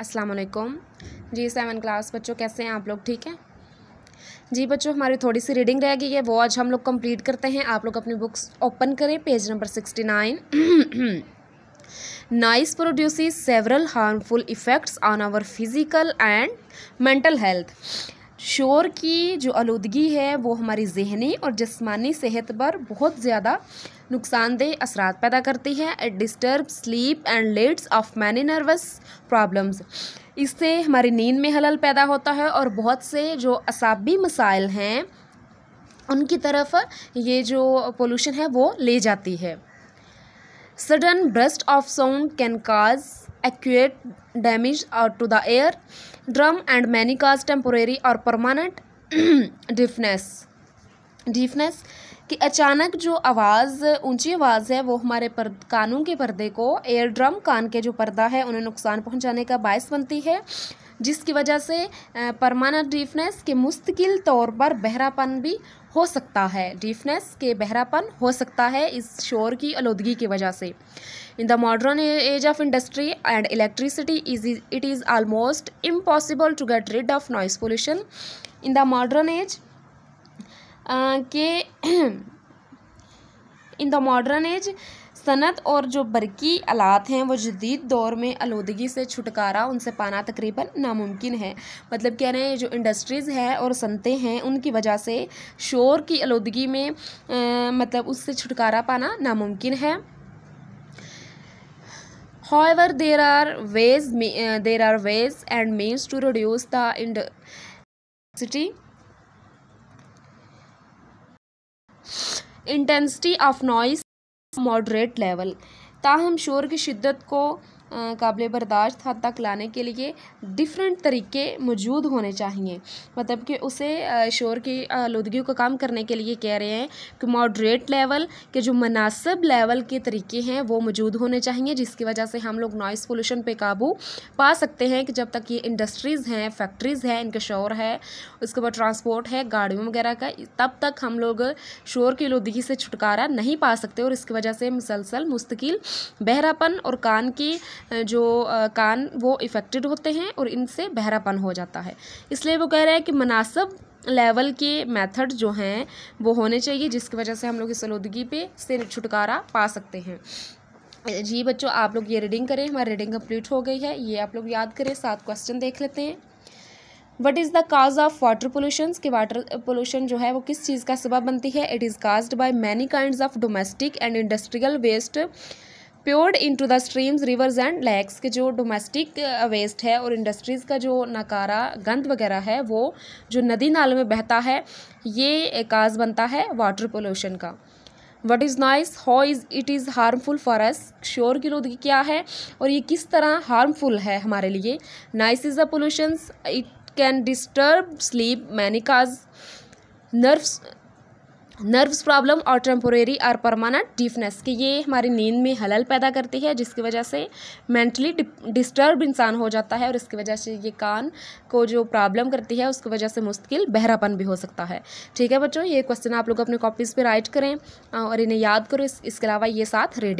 अस्सलाम वालेकुम जी seven class बच्चों कैसे हैं आप लोग ठीक हैं जी बच्चों हमारी थोड़ी सी रीडिंग रह गई है वो आज हम लोग कंप्लीट करते हैं आप लोग अपनी बुक्स ओपन करें page number sixty nine noise produces several harmful effects on our physical and mental health शोर की जो आलूदगी है वो हमारी जहनी और जिसमानी सेहत पर बहुत ज़्यादा नुकसानदेह असरा पैदा करती है it disturb sleep and lets of many nervous problems इससे हमारी नींद में हलल पैदा होता है और बहुत से जो असाबी मसाइल हैं उनकी तरफ ये जो पोल्यूशन है वो ले जाती है sudden burst of sound can cause accurate damage to the ear drum and many cause temporary or permanent deafness deafness कि अचानक जो आवाज़ ऊंची आवाज़ है वो हमारे पर कानों के पर्दे को एयर ड्रम कान के जो पर्दा है उन्हें नुकसान पहुंचाने का बायस बनती है जिसकी वजह से परमानेंट डीफनेस के मुस्तकिल तौर पर बहरापन भी हो सकता है डीफनेस के बहरापन हो सकता है इस शोर की आलूदगी की वजह से In the modern age of industry and electricity, it is almost impossible to get rid of noise pollution. In the modern age, uh, के इन द मॉडर्न एज सनत और जो बरकी आलात हैं वो जदीद दौर में आलूदगी से छुटकारा उनसे पाना तकरीबन नामुमकिन है मतलब कह रहे हैं जो इंडस्ट्रीज़ हैं और सनते हैं उनकी वजह से शोर की आलूदगी में आ, मतलब उससे छुटकारा पाना नामुमकिन है However, there are ways uh, there are ways and means to reduce the intensity intensity of noise moderate level ताहम शोर की शिद्दत को काबिल बर्दाश्त हद तक लाने के लिए डिफरेंट तरीके मौजूद होने चाहिए मतलब कि उसे शोर की आलूदगी को कम करने के लिए कह रहे हैं कि मॉडरेट लेवल के जो मुनासब लेवल के तरीके हैं वो मौजूद होने चाहिए जिसकी वजह से हम लोग नॉइस पोल्यूशन पे काबू पा सकते हैं कि जब तक ये इंडस्ट्रीज़ हैं फैक्ट्रीज़ हैं इनका शोर है उसके बाद ट्रांसपोर्ट है गाड़ियों वगैरह का तब तक हम लोग शोर की आलूदगी से छुटकारा नहीं पा सकते और इसकी वजह से मुसलसल मुस्तकिल बहरापन और कान की जो कान वो इफ़ेक्टेड होते हैं और इनसे बहरापन हो जाता है इसलिए वो कह रहे हैं कि मुनासब लेवल के मेथड जो हैं वो होने चाहिए जिसकी वजह से हम लोग इस आलूदगी पे से छुटकारा पा सकते हैं जी बच्चों आप लोग ये रीडिंग करें हमारी रीडिंग कंप्लीट हो गई है ये आप लोग याद करें सात क्वेश्चन देख लेते हैं what is the cause of water pollution कि वाटर पोल्यूशन जो है वो किस चीज़ का सबब बनती है it is caused by many kind of domestic and industrial waste poured into the streams rivers and lakes के जो डोमेस्टिक वेस्ट है और इंडस्ट्रीज़ का जो नकारा गंद वगैरह है वो जो नदी नालों में बहता है ये काज बनता है वाटर पोल्यूशन का what is noise how is it is harmful for us श्योर की लोदगी क्या है और ये किस तरह हार्मफुल है हमारे लिए noise is the pollutions it can disturb sleep many cause nerves nerves problem और टेम्पोरेरी और परमानेंट डीफनेस कि ये हमारी नींद में हलल पैदा करती है जिसकी वजह से मेंटली डिस्टर्ब इंसान हो जाता है और इसकी वजह से ये कान को जो प्रॉब्लम करती है उसकी वजह से मुश्किल बहरापन भी हो सकता है ठीक है बच्चों ये क्वेश्चन आप लोग अपने कॉपीज़ पर राइट करें और इन्हें याद करो इस, इसके अलावा ये साथ रेडिंग